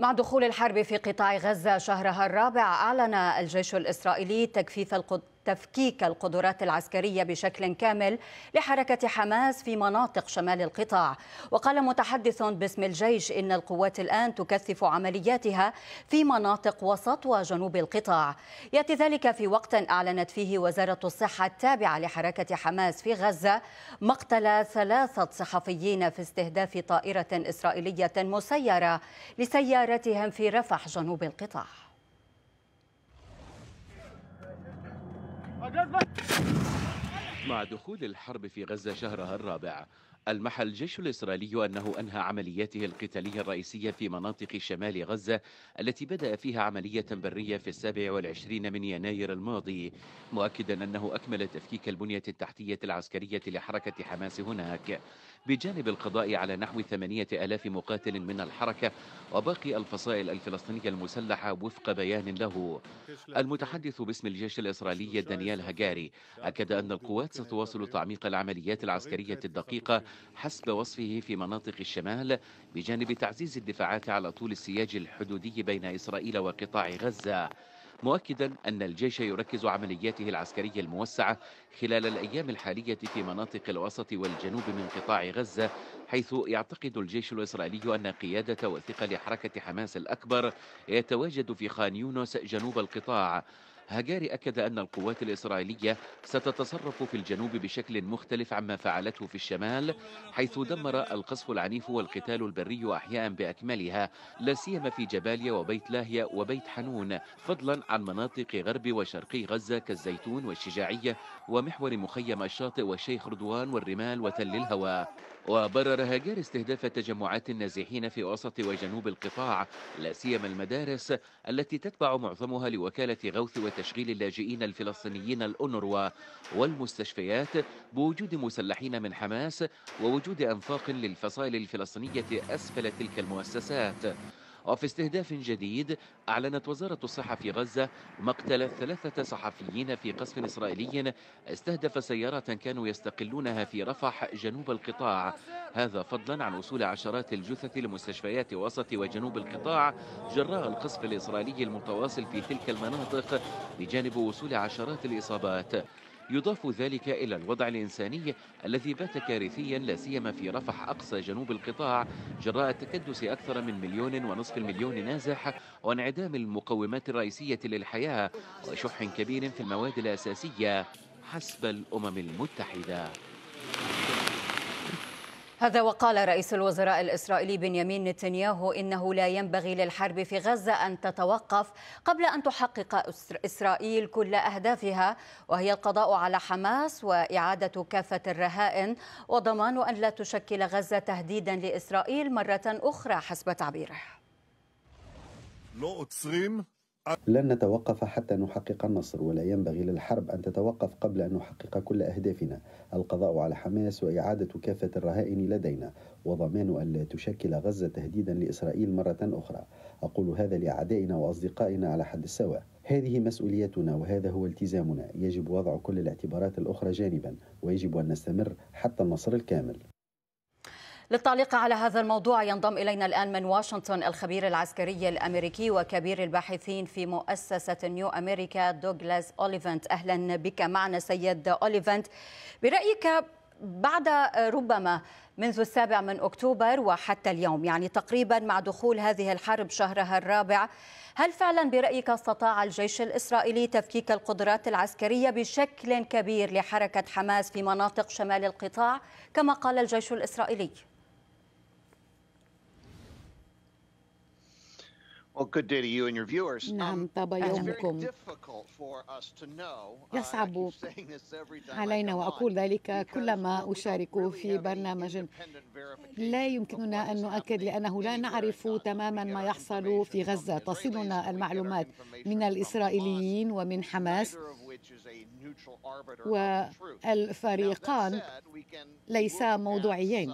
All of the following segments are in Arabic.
مع دخول الحرب في قطاع غزة شهرها الرابع أعلن الجيش الإسرائيلي تجفيف القدس تفكيك القدرات العسكرية بشكل كامل لحركة حماس في مناطق شمال القطاع وقال متحدث باسم الجيش إن القوات الآن تكثف عملياتها في مناطق وسط وجنوب القطاع يأتي ذلك في وقت أعلنت فيه وزارة الصحة التابعة لحركة حماس في غزة مقتل ثلاثة صحفيين في استهداف طائرة إسرائيلية مسيرة لسيارتهم في رفح جنوب القطاع مع دخول الحرب في غزة شهرها الرابع المح الجيش الإسرائيلي أنه أنهى عملياته القتالية الرئيسية في مناطق شمال غزة التي بدأ فيها عملية برية في السابع والعشرين من يناير الماضي مؤكدا أنه أكمل تفكيك البنية التحتية العسكرية لحركة حماس هناك بجانب القضاء على نحو ثمانية ألاف مقاتل من الحركة وباقي الفصائل الفلسطينية المسلحة وفق بيان له المتحدث باسم الجيش الإسرائيلي دانيال هجاري أكد أن القوات ستواصل تعميق العمليات العسكرية الدقيقة حسب وصفه في مناطق الشمال بجانب تعزيز الدفاعات على طول السياج الحدودي بين إسرائيل وقطاع غزة مؤكدا أن الجيش يركز عملياته العسكرية الموسعة خلال الأيام الحالية في مناطق الوسط والجنوب من قطاع غزة حيث يعتقد الجيش الإسرائيلي أن قيادة وثقل حركه حماس الأكبر يتواجد في خان يونس جنوب القطاع هاجاري أكد أن القوات الإسرائيلية ستتصرف في الجنوب بشكل مختلف عما فعلته في الشمال حيث دمر القصف العنيف والقتال البري أحياء بأكملها لا سيما في جباليا وبيت لاهيا وبيت حنون فضلا عن مناطق غرب وشرقي غزة كالزيتون والشجاعية ومحور مخيم الشاطئ والشيخ رضوان والرمال وتل الهواء وبرر هاجر استهداف تجمعات النازحين في وسط وجنوب القطاع لا سيما المدارس التي تتبع معظمها لوكالة غوث وتشغيل اللاجئين الفلسطينيين الأونروا والمستشفيات بوجود مسلحين من حماس ووجود أنفاق للفصائل الفلسطينية أسفل تلك المؤسسات وفي استهداف جديد أعلنت وزارة الصحة في غزة مقتل ثلاثة صحفيين في قصف إسرائيلي استهدف سيارة كانوا يستقلونها في رفح جنوب القطاع هذا فضلا عن وصول عشرات الجثث لمستشفيات وسط وجنوب القطاع جراء القصف الإسرائيلي المتواصل في تلك المناطق بجانب وصول عشرات الإصابات يضاف ذلك إلى الوضع الإنساني الذي بات كارثيا لا سيما في رفح أقصى جنوب القطاع جراء تكدس أكثر من مليون ونصف المليون نازح وانعدام المقومات الرئيسية للحياة وشح كبير في المواد الأساسية حسب الأمم المتحدة هذا وقال رئيس الوزراء الإسرائيلي بنيامين نتنياهو إنه لا ينبغي للحرب في غزة أن تتوقف قبل أن تحقق إسرائيل كل أهدافها وهي القضاء على حماس وإعادة كافة الرهائن وضمان أن لا تشكل غزة تهديدا لإسرائيل مرة أخرى حسب تعبيره. لن نتوقف حتى نحقق النصر ولا ينبغي للحرب أن تتوقف قبل أن نحقق كل أهدافنا القضاء على حماس وإعادة كافة الرهائن لدينا وضمان ألا تشكل غزة تهديدا لإسرائيل مرة أخرى أقول هذا لأعدائنا وأصدقائنا على حد سواء هذه مسؤوليتنا وهذا هو التزامنا يجب وضع كل الاعتبارات الأخرى جانبا ويجب أن نستمر حتى النصر الكامل للتعليق على هذا الموضوع ينضم إلينا الآن من واشنطن الخبير العسكري الأمريكي وكبير الباحثين في مؤسسة نيو أمريكا دوغلاس أوليفنت أهلا بك معنا سيد أوليفنت برأيك بعد ربما منذ السابع من أكتوبر وحتى اليوم يعني تقريبا مع دخول هذه الحرب شهرها الرابع هل فعلا برأيك استطاع الجيش الإسرائيلي تفكيك القدرات العسكرية بشكل كبير لحركة حماس في مناطق شمال القطاع كما قال الجيش الإسرائيلي؟ good day to you and your viewers. نعم طاب يومكم. يصعب علينا وأقول ذلك كلما أشارك في برنامج لا يمكننا أن نؤكد لأنه لا نعرف تماما ما يحصل في غزة تصلنا المعلومات من الإسرائيليين ومن حماس والفريقان ليسا موضوعيين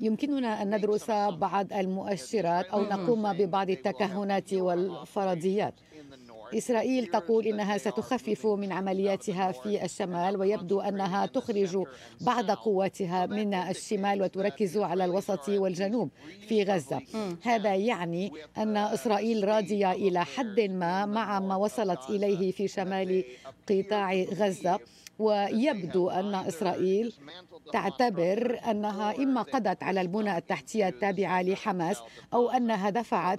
يمكننا أن ندرس بعض المؤشرات أو نقوم ببعض التكهنات والفرضيات إسرائيل تقول إنها ستخفف من عملياتها في الشمال ويبدو أنها تخرج بعض قواتها من الشمال وتركز على الوسط والجنوب في غزة هذا يعني أن إسرائيل راضية إلى حد ما مع ما وصلت إليه في شمال قطاع غزة ويبدو أن إسرائيل تعتبر أنها إما قضت على البنى التحتية التابعة لحماس أو أنها دفعت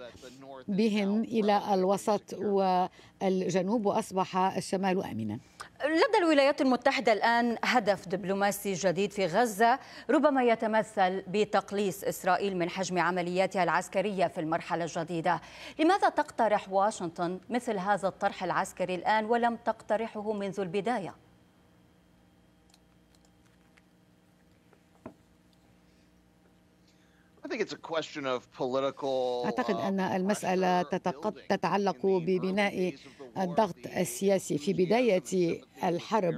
بهم إلى الوسط والجنوب وأصبح الشمال آمنا لدى الولايات المتحدة الآن هدف دبلوماسي جديد في غزة ربما يتمثل بتقليص إسرائيل من حجم عملياتها العسكرية في المرحلة الجديدة لماذا تقترح واشنطن مثل هذا الطرح العسكري الآن ولم تقترحه منذ البداية؟ أعتقد uh, أن المسألة تتعلق ببناء الضغط السياسي في بداية الحرب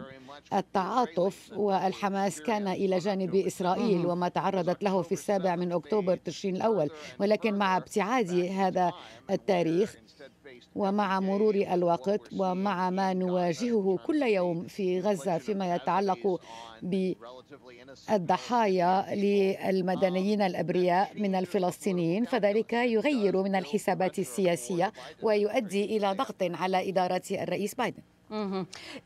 التعاطف والحماس كان إلى جانب إسرائيل mm-hmm. وما تعرضت له في السابع من أكتوبر تشرين الأول ولكن مع ابتعاد هذا التاريخ ومع مرور الوقت ومع ما نواجهه كل يوم في غزة فيما يتعلق بالضحايا للمدنيين الأبرياء من الفلسطينيين فذلك يغير من الحسابات السياسية ويؤدي إلى ضغط على إدارة الرئيس بايدن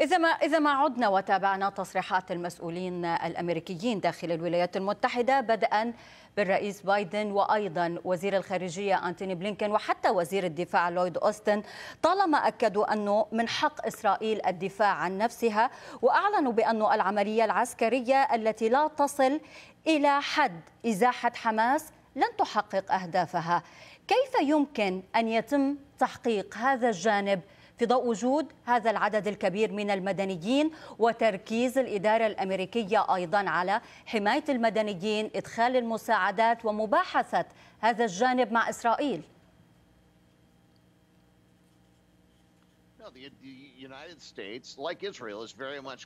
إذا ما إذا ما عدنا وتابعنا تصريحات المسؤولين الأمريكيين داخل الولايات المتحدة بدءا بالرئيس بايدن وأيضا وزير الخارجية أنتوني بلينكن وحتى وزير الدفاع لويد أوستن طالما أكدوا أنه من حق إسرائيل الدفاع عن نفسها وأعلنوا بأن العملية العسكرية التي لا تصل إلى حد إزاحة حماس لن تحقق أهدافها كيف يمكن أن يتم تحقيق هذا الجانب في ضوء وجود هذا العدد الكبير من المدنيين وتركيز الإدارة الأمريكية أيضا على حماية المدنيين إدخال المساعدات ومباحثة هذا الجانب مع إسرائيل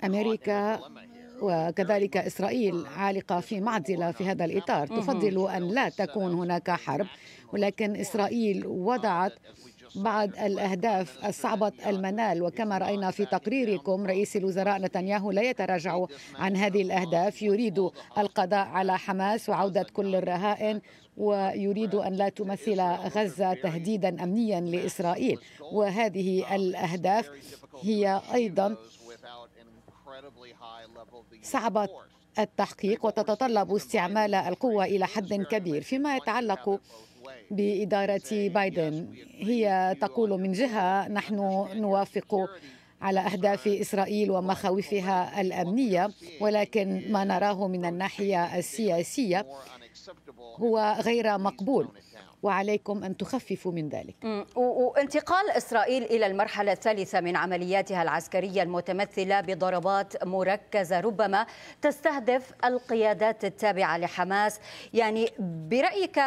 أمريكا وكذلك إسرائيل عالقة في معضلة في هذا الإطار تفضل أن لا تكون هناك حرب ولكن إسرائيل وضعت بعض الأهداف الصعبة المنال وكما رأينا في تقريركم رئيس الوزراء نتنياهو لا يتراجع عن هذه الأهداف يريد القضاء على حماس وعودة كل الرهائن ويريد أن لا تمثل غزة تهديدا أمنيا لإسرائيل وهذه الأهداف هي أيضا صعبة التحقيق وتتطلب استعمال القوة إلى حد كبير فيما يتعلق بإدارة بايدن هي تقول من جهة نحن نوافق على أهداف إسرائيل ومخاوفها الأمنية ولكن ما نراه من الناحية السياسية هو غير مقبول وعليكم أن تخففوا من ذلك وانتقال إسرائيل إلى المرحلة الثالثة من عملياتها العسكرية المتمثلة بضربات مركزة ربما تستهدف القيادات التابعة لحماس يعني برأيك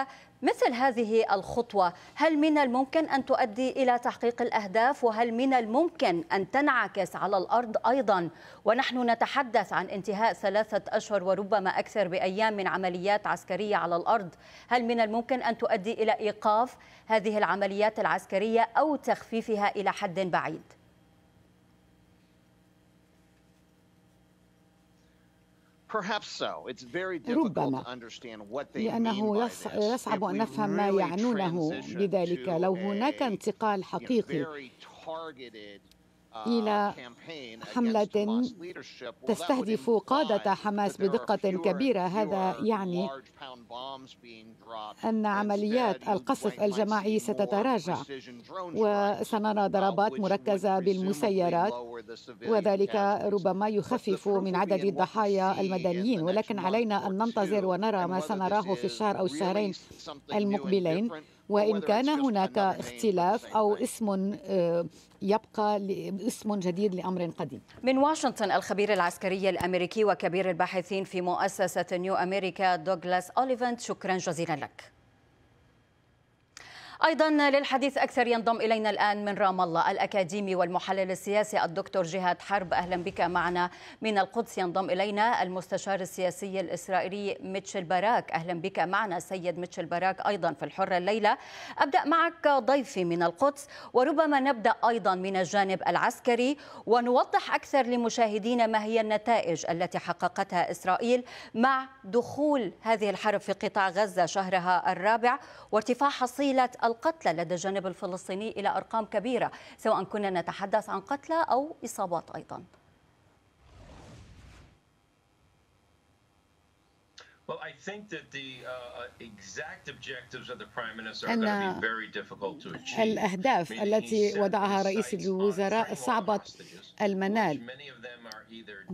مثل هذه الخطوة هل من الممكن أن تؤدي إلى تحقيق الأهداف وهل من الممكن أن تنعكس على الأرض أيضا ونحن نتحدث عن انتهاء ثلاثة أشهر وربما أكثر بأيام من عمليات عسكرية على الأرض هل من الممكن أن تؤدي إلى إيقاف هذه العمليات العسكرية أو تخفيفها إلى حد بعيد؟ ربما لأنه يصعب أن نفهم ما يعنونه لذلك لو هناك انتقال حقيقي إلى حملة تستهدف قادة حماس بدقة كبيرة هذا يعني أن عمليات القصف الجماعي ستتراجع وسنرى ضربات مركزة بالمسيرات وذلك ربما يخفف من عدد الضحايا المدنيين ولكن علينا أن ننتظر ونرى ما سنراه في الشهر أو الشهرين المقبلين وإن كان هناك اختلاف أو اسم آه، يبقى اسم جديد لأمر قديم من واشنطن الخبير العسكري الأمريكي وكبير الباحثين في مؤسسة نيو أمريكا دوغلاس أوليفنت شكرا جزيلا لك أيضا للحديث أكثر ينضم إلينا الآن من رام الله الأكاديمي والمحلل السياسي الدكتور جهاد حرب أهلا بك معنا من القدس ينضم إلينا المستشار السياسي الإسرائيلي ميتشل باراك أهلا بك معنا سيد ميتشل باراك أيضا في الحرة الليلة أبدأ معك ضيفي من القدس وربما نبدأ أيضا من الجانب العسكري ونوضح أكثر لمشاهدينا ما هي النتائج التي حققتها إسرائيل مع دخول هذه الحرب في قطاع غزة شهرها الرابع وارتفاع حصيلة القتلى لدى الجانب الفلسطيني إلى أرقام كبيرة سواء كنا نتحدث عن قتلى أو إصابات أيضا أن الأهداف التي وضعها رئيس الوزراء صعبة المنال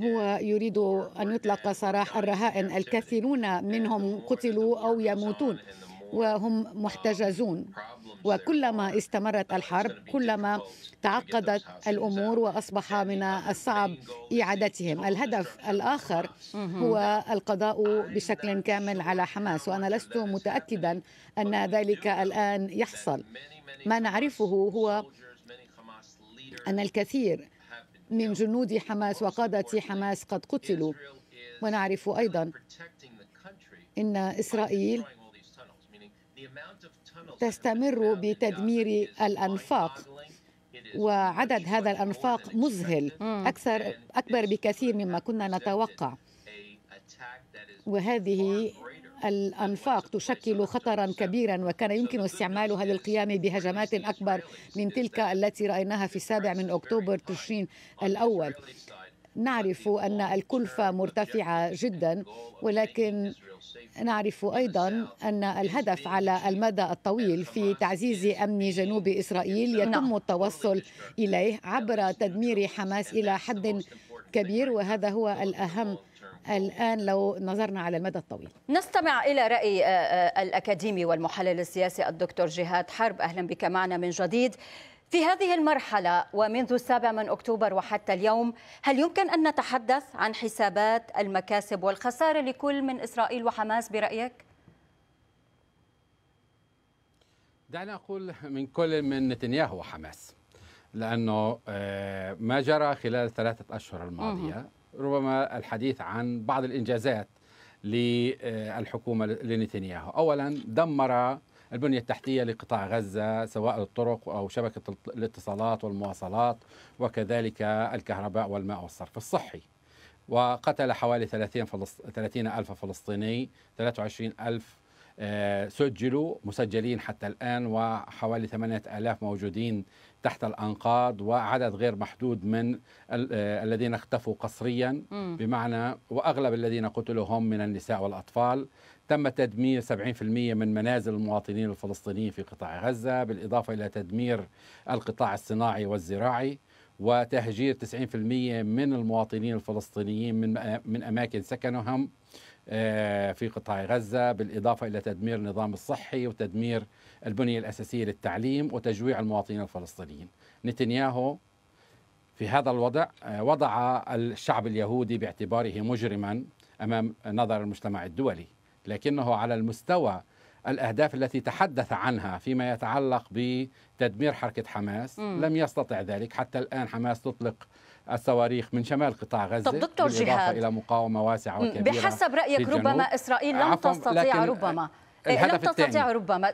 هو يريد أن يطلق سراح الرهائن الكثيرون منهم قتلوا أو يموتون وهم محتجزون وكلما استمرت الحرب كلما تعقدت الامور واصبح من الصعب اعادتهم الهدف الاخر هو القضاء بشكل كامل على حماس وانا لست متاكدا ان ذلك الان يحصل ما نعرفه هو ان الكثير من جنود حماس وقاده حماس قد قتلوا ونعرف ايضا ان اسرائيل تستمر بتدمير الأنفاق وعدد هذا الأنفاق مذهل أكثر أكبر بكثير مما كنا نتوقع وهذه الأنفاق تشكل خطرا كبيرا وكان يمكن استعمالها للقيام بهجمات أكبر من تلك التي رأيناها في السابع من أكتوبر تشرين الأول نعرف أن الكلفة مرتفعة جدا ولكن نعرف أيضا أن الهدف على المدى الطويل في تعزيز أمن جنوب إسرائيل يتم نعم. التوصل إليه عبر تدمير حماس إلى حد كبير وهذا هو الأهم الآن لو نظرنا على المدى الطويل نستمع إلى رأي آه، آه، الأكاديمي والمحلل السياسي الدكتور جهاد حرب أهلا بك معنا من جديد في هذه المرحلة ومنذ السابع من أكتوبر وحتى اليوم هل يمكن أن نتحدث عن حسابات المكاسب والخسارة لكل من إسرائيل وحماس برأيك؟ دعنا أقول من كل من نتنياهو وحماس لأنه آه، ما جرى خلال ثلاثة أشهر الماضية ربما الحديث عن بعض الإنجازات للحكومة لنتنياهو أولا دمر البنية التحتية لقطاع غزة سواء الطرق أو شبكة الاتصالات والمواصلات وكذلك الكهرباء والماء والصرف الصحي وقتل حوالي 30 فلسط... 30 ألف فلسطيني 23 ألف آه، سجلوا مسجلين حتى الآن وحوالي 8000 موجودين تحت الأنقاض وعدد غير محدود من آه، الذين اختفوا قسريا بمعنى وأغلب الذين قتلوا هم من النساء والأطفال تم تدمير 70% من منازل المواطنين الفلسطينيين في قطاع غزة بالإضافة إلى تدمير القطاع الصناعي والزراعي وتهجير 90% من المواطنين الفلسطينيين من من اماكن سكنهم آه، في قطاع غزه بالاضافه الى تدمير النظام الصحي وتدمير البنيه الاساسيه للتعليم وتجويع المواطنين الفلسطينيين. نتنياهو في هذا الوضع آه، وضع الشعب اليهودي باعتباره مجرما امام نظر المجتمع الدولي. لكنه على المستوى الأهداف التي تحدث عنها فيما يتعلق بتدمير حركة حماس م. لم يستطع ذلك حتى الآن حماس تطلق الصواريخ من شمال قطاع غزة طب دكتور جهاد إلى مقاومة واسعة وكبيرة بحسب رأيك ربما إسرائيل لم تستطيع ربما إيه، الهدف لم تستطيع ربما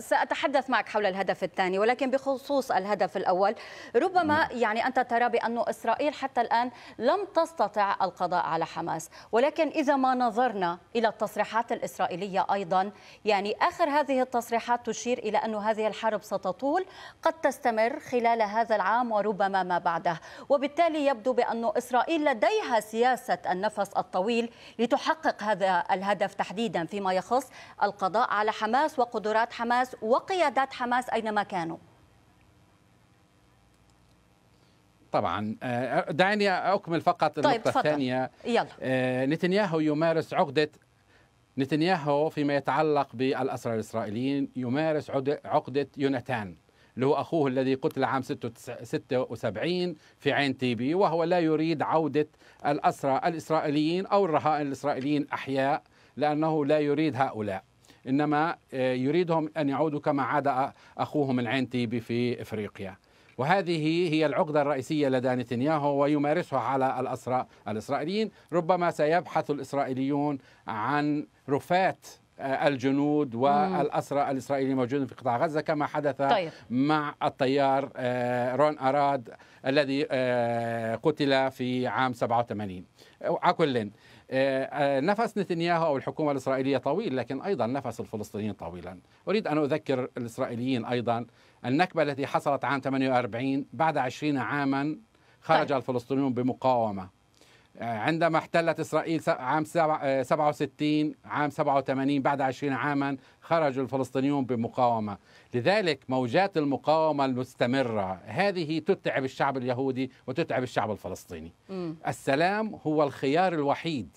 سأتحدث معك حول الهدف الثاني ولكن بخصوص الهدف الأول ربما م. نعم. يعني أنت ترى بأن إسرائيل حتى الآن لم تستطع القضاء على حماس ولكن إذا ما نظرنا إلى التصريحات الإسرائيلية أيضا يعني آخر هذه التصريحات تشير إلى أن هذه الحرب ستطول قد تستمر خلال هذا العام وربما ما بعده وبالتالي يبدو بأن إسرائيل لديها سياسة النفس الطويل لتحقق هذا الهدف تحديدا فيما يخص القضاء القضاء على حماس وقدرات حماس وقيادات حماس أينما كانوا طبعا آه، دعني أكمل فقط طيب النقطة طيب الثانية يلا. آه، نتنياهو يمارس عقدة نتنياهو فيما يتعلق بالأسرى الإسرائيليين يمارس عقدة يوناتان اللي هو أخوه الذي قتل عام 76 في عين تيبي وهو لا يريد عودة الأسرى الإسرائيليين أو الرهائن الإسرائيليين أحياء لأنه لا يريد هؤلاء إنما آه، يريدهم أن يعودوا كما عاد أخوهم العنتيبي في إفريقيا وهذه هي العقدة الرئيسية لدى نتنياهو ويمارسها على الأسرى الإسرائيليين ربما سيبحث الإسرائيليون عن رفات آه، الجنود والأسرى الإسرائيليين موجودين في قطاع غزة كما حدث طيب. مع الطيار آه، رون أراد الذي آه، قتل في عام 87 على كل نفس نتنياهو او الحكومه الاسرائيليه طويل لكن ايضا نفس الفلسطينيين طويلا اريد ان اذكر الاسرائيليين ايضا النكبه التي حصلت عام 48 بعد 20 عاما خرج طيب. الفلسطينيون بمقاومه آه، عندما احتلت إسرائيل عام 67 آه، عام 87 بعد 20 عاما خرج الفلسطينيون بمقاومة لذلك موجات المقاومة المستمرة هذه تتعب الشعب اليهودي وتتعب الشعب الفلسطيني م. السلام هو الخيار الوحيد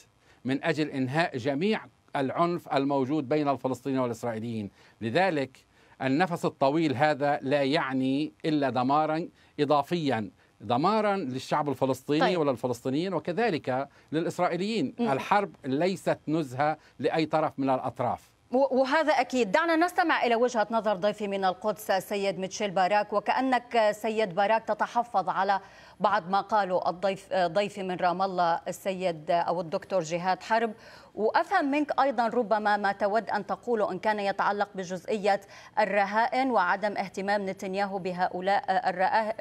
من أجل إنهاء جميع العنف الموجود بين الفلسطينيين والإسرائيليين لذلك النفس الطويل هذا لا يعني إلا دمارا إضافيا دمارا للشعب الفلسطيني طيب. وللفلسطينيين وكذلك للإسرائيليين م. الحرب ليست نزهة لأي طرف من الأطراف وهذا أكيد دعنا نستمع إلى وجهة نظر ضيفي من القدس السيد ميتشيل باراك وكأنك سيد باراك تتحفظ على بعض ما قاله الضيف ضيفي من رام الله السيد أو الدكتور جهاد حرب وأفهم منك أيضا ربما ما تود أن تقوله إن كان يتعلق بجزئية الرهائن وعدم اهتمام نتنياهو بهؤلاء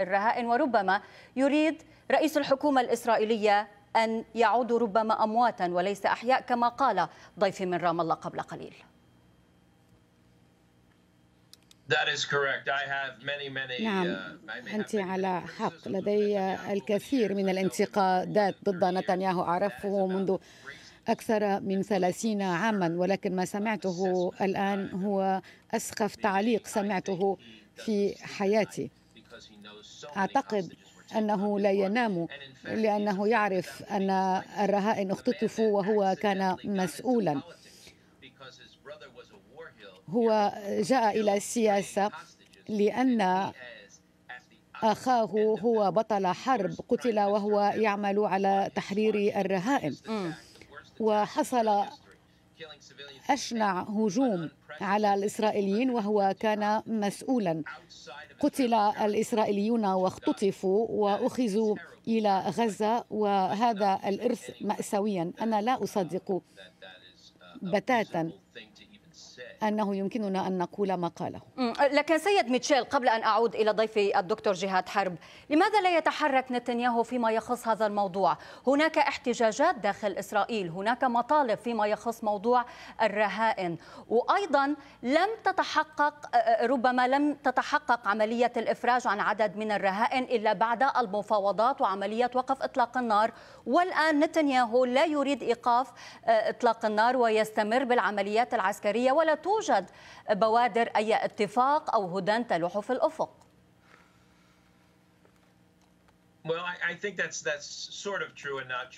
الرهائن وربما يريد رئيس الحكومة الإسرائيلية أن يعودوا ربما أمواتا وليس أحياء كما قال ضيفي من رام الله قبل قليل نعم. Uh, أنت على حق لدي الكثير من الانتقادات ضد نتنياهو أعرفه منذ أكثر من ثلاثين عاما ولكن ما سمعته الآن هو أسخف تعليق سمعته في حياتي أعتقد أنه لا ينام لأنه يعرف أن الرهائن اختطفوا وهو كان مسؤولا هو جاء إلى السياسة لأن أخاه هو بطل حرب قتل وهو يعمل على تحرير الرهائن وحصل أشنع هجوم على الإسرائيليين وهو كان مسؤولا قتل الإسرائيليون واختطفوا وأخذوا إلى غزة وهذا الإرث مأسويا أنا لا أصدق بتاتا أنه يمكننا أن نقول ما قاله لكن سيد ميتشيل قبل أن أعود إلى ضيفي الدكتور جهاد حرب لماذا لا يتحرك نتنياهو فيما يخص هذا الموضوع هناك احتجاجات داخل إسرائيل هناك مطالب فيما يخص موضوع الرهائن وأيضا لم تتحقق آه، آه، ربما لم تتحقق عملية الإفراج عن عدد من الرهائن إلا بعد المفاوضات وعملية وقف إطلاق النار والآن نتنياهو لا يريد إيقاف آه، إطلاق النار ويستمر بالعمليات العسكرية ولا توجد بوادر أي اتفاق أو هدى تلوح في الأفق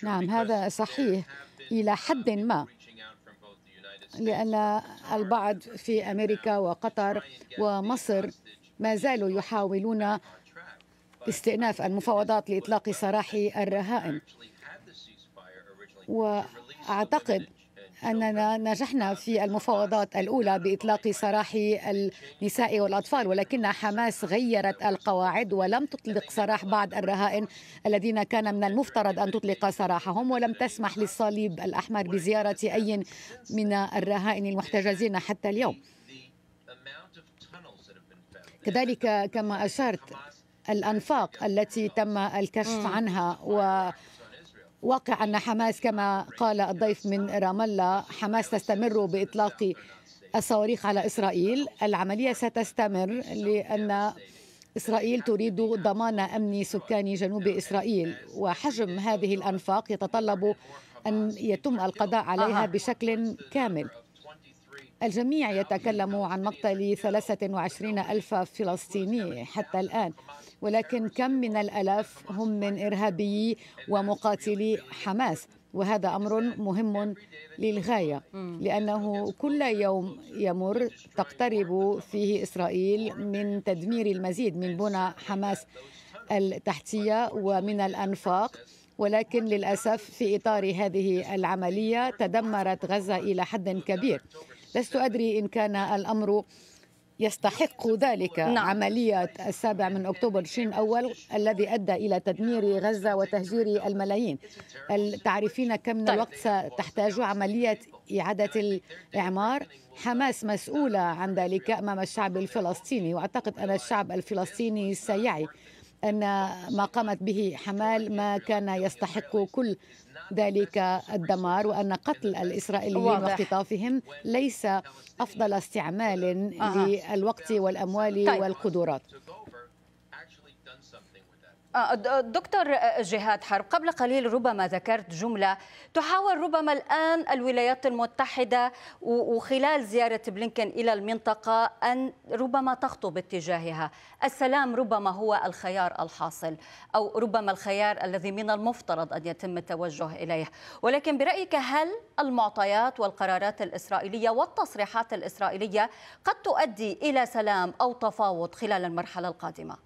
نعم هذا صحيح إلى حد ما لأن البعض في أمريكا وقطر ومصر ما زالوا يحاولون استئناف المفاوضات لإطلاق سراح الرهائن وأعتقد أننا نجحنا في المفاوضات الأولى بإطلاق سراح النساء والأطفال ولكن حماس غيرت القواعد ولم تطلق سراح بعض الرهائن الذين كان من المفترض أن تطلق سراحهم ولم تسمح للصليب الأحمر بزيارة أي من الرهائن المحتجزين حتى اليوم كذلك كما أشرت الأنفاق التي تم الكشف عنها و واقع أن حماس كما قال الضيف من رام الله حماس تستمر بإطلاق الصواريخ على إسرائيل العملية ستستمر لأن إسرائيل تريد ضمان أمن سكان جنوب إسرائيل وحجم هذه الأنفاق يتطلب أن يتم القضاء عليها بشكل كامل الجميع يتكلم عن مقتل 23 ألف فلسطيني حتى الآن ولكن كم من الألاف هم من إرهابيي ومقاتلي حماس وهذا أمر مهم للغاية لأنه كل يوم يمر تقترب فيه إسرائيل من تدمير المزيد من بنى حماس التحتية ومن الأنفاق ولكن للأسف في إطار هذه العملية تدمرت غزة إلى حد كبير لست أدري إن كان الأمر يستحق ذلك نعم. عملية السابع من أكتوبر شين أول الذي أدى إلى تدمير غزة وتهجير الملايين تعرفين كم من طيب. الوقت ستحتاج عملية إعادة الإعمار حماس مسؤولة عن ذلك أمام الشعب الفلسطيني وأعتقد أن الشعب الفلسطيني سيعي أن ما قامت به حمال ما كان يستحق كل ذلك الدمار وأن قتل الإسرائيليين واختطافهم ليس أفضل استعمال آه. للوقت والأموال طيب. والقدرات آه، دكتور آه، جهاد حرب قبل قليل ربما ذكرت جملة تحاول ربما الآن الولايات المتحدة وخلال زيارة بلينكن إلى المنطقة أن ربما تخطو باتجاهها السلام ربما هو الخيار الحاصل أو ربما الخيار الذي من المفترض أن يتم التوجه إليه ولكن برأيك هل المعطيات والقرارات الإسرائيلية والتصريحات الإسرائيلية قد تؤدي إلى سلام أو تفاوض خلال المرحلة القادمة؟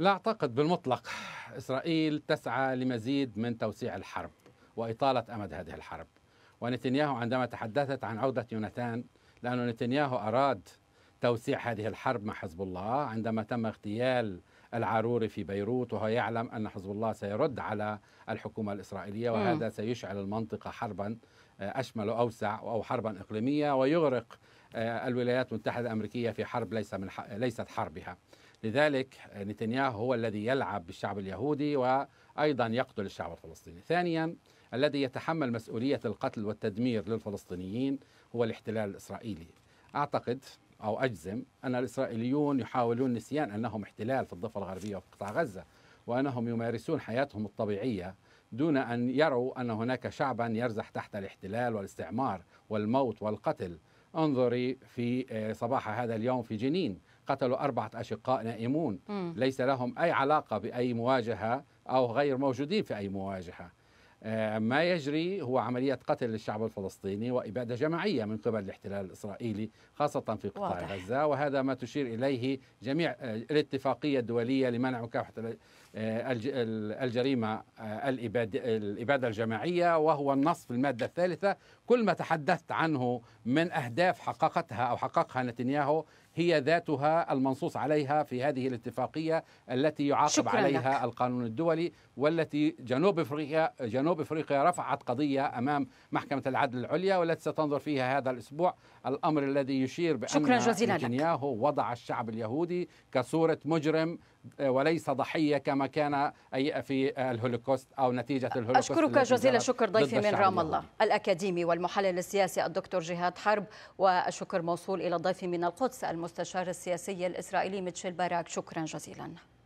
لا أعتقد بالمطلق إسرائيل تسعى لمزيد من توسيع الحرب وإطالة أمد هذه الحرب ونتنياهو عندما تحدثت عن عودة يوناتان لأن نتنياهو أراد توسيع هذه الحرب مع حزب الله عندما تم اغتيال العاروري في بيروت وهو يعلم أن حزب الله سيرد على الحكومة الإسرائيلية وهذا سيشعل المنطقة حربا آه، أشمل وأوسع أو حربا إقليمية ويغرق آه، الولايات المتحدة الأمريكية في حرب ليس من ليست حربها لذلك نتنياهو هو الذي يلعب بالشعب اليهودي وأيضا يقتل الشعب الفلسطيني ثانيا الذي يتحمل مسؤولية القتل والتدمير للفلسطينيين هو الاحتلال الإسرائيلي أعتقد أو أجزم أن الإسرائيليون يحاولون نسيان أنهم احتلال في الضفة الغربية وفي قطاع غزة وأنهم يمارسون حياتهم الطبيعية دون أن يروا أن هناك شعبا يرزح تحت الاحتلال والاستعمار والموت والقتل انظري في آه، صباح هذا اليوم في جنين قتلوا أربعة أشقاء نائمون م. ليس لهم أي علاقة بأي مواجهة أو غير موجودين في أي مواجهة آه، ما يجري هو عملية قتل للشعب الفلسطيني وإبادة جماعية من قبل الاحتلال الإسرائيلي خاصة في قطاع غزة وهذا ما تشير إليه جميع آه، الاتفاقية الدولية لمنع مكافحة آه، الجريمة آه، الإبادة الجماعية وهو النص في المادة الثالثة كل ما تحدثت عنه من أهداف حققتها أو حققها نتنياهو هي ذاتها المنصوص عليها في هذه الاتفاقية التي يعاقب عليها لك. القانون الدولي والتي جنوب افريقيا جنوب افريقيا رفعت قضية امام محكمة العدل العليا والتي ستنظر فيها هذا الاسبوع الامر الذي يشير بان نتنياهو وضع الشعب اليهودي كصورة مجرم وليس ضحيه كما كان اي في الهولوكوست او نتيجه الهولوكوست اشكرك جزيل الشكر ضيفي من رام الله الاكاديمي والمحلل السياسي الدكتور جهاد حرب والشكر موصول الى ضيفي من القدس المستشار السياسي الاسرائيلي ميتشيل باراك شكرا جزيلا